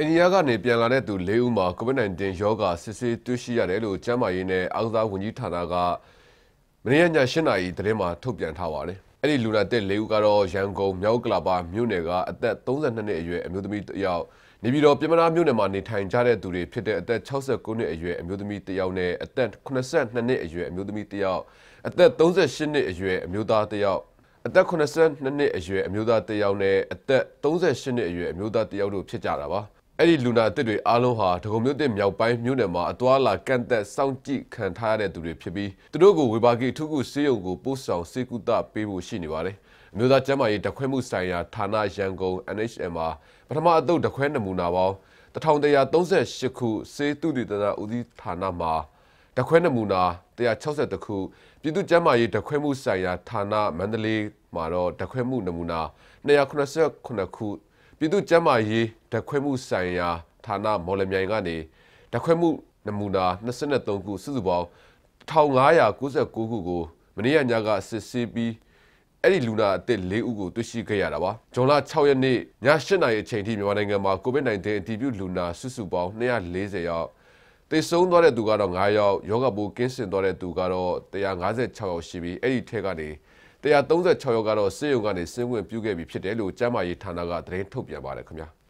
အိန္ဒိယကနေပြန်လာတဲ့သူ၄ဦးမှာ COVID-19 ရောဂါစစ်ဆေးတွေ့ရှိရတယ်လို့ကျန်းမာရေးနဲ့အာကစားဝန်ကြီးဌာနကမနေ့ည၈နာရီသတင်းမှာထုတ်ပြန်ထားပါတယ်။အဲ့ဒီလူနာတက်၄ဦးကတော့ရန်ကုန်မြောက်ကလာပါမြို့နယ်ကအသက်32နှစ်အရွယ်အမျိုးသမီးတစ်ယောက်နေပြည်တော်ပြည်မနာမြို့နယ်မှာနေထိုင်ကြတဲ့သူတွေဖြစ်တဲ့အသက်69နှစ်အရွယ်အမျိုးသမီးတစ်ယောက်နဲ့အသက်82နှစ်အရွယ်အမျိုးသမီးတစ်ယောက်အသက်38နှစ်အရွယ်အမျိုးသားတစ်ယောက်အသက်82နှစ်အရွယ်အမျိုးသားတစ်ယောက်နဲ့အသက်38နှစ်အရွယ်အမျိုးသားတစ်ယောက်တို့ဖြစ်ကြတာပါအဲ့ဒီလူနာအသစ်တွေအားလုံးဟာဒဂုံမြို့သစ်မြောက်ပိုင်းမြို့နယ်မှာအသွာလာကန့်သက်စောင့်ကြည့်ခံထားရတဲ့သူတွေဖြစ်ပြီးသူတို့ကိုဝေဘာဂီထုခုစေယုံကိုပို့ဆောင်စေကူတာပေးဖို့ရှိနေပါတယ်။မြို့သားကျန်းမာရေးတခွဲမှုဆိုင်ရာဌာနရန်ကုန် NHM မှာပထမအသုတ်တခွဲနမူနာပေါင်း1138ခုစေတုတည်တနာဦးစီးဌာနမှာတခွဲနမူနာ160ခုပြည်သူ့ကျန်းမာရေးတခွဲမှုဆိုင်ရာဌာနမန္တလေးမှာတော့တခွဲမှုနမူနာ289ခုပြည်သူ့ကျန်းမာရေးဓာတ်ခွဲမှုဆိုင်ရာဌာနမော်လမြိုင်ကနေဓာတ်ခွဲမှုနမူနာ23ခုစုစုပေါင်း1596ခုကိုမနေ့ကညကစစ်ဆေးပြီးအဲ့ဒီလူနာအသစ်၄ဦးကိုတွေ့ရှိခဲ့ရတာပါဂျွန်လ6ရက်နေ့ည7နာရီအချိန်ထိမြန်မာနိုင်ငံမှာ COVID-19 အတည်ပြုလူနာစုစုပေါင်း240ယောက်သေဆုံးသွားတဲ့သူကတော့9ယောက်ယောဂပိုးကင်းစင်သွားတဲ့သူကတော့156ယောက်ရှိပြီးအဲ့ဒီထက်ကနေ136ယောက်ကတော့စစ်ရုံကနေဆင်းဝင်ပြုခဲ့ပြီဖြစ်တယ်လို့ကျန်းမာရေးဌာနကသတင်းထုတ်ပြန်ပါတယ်ခင်ဗျာ။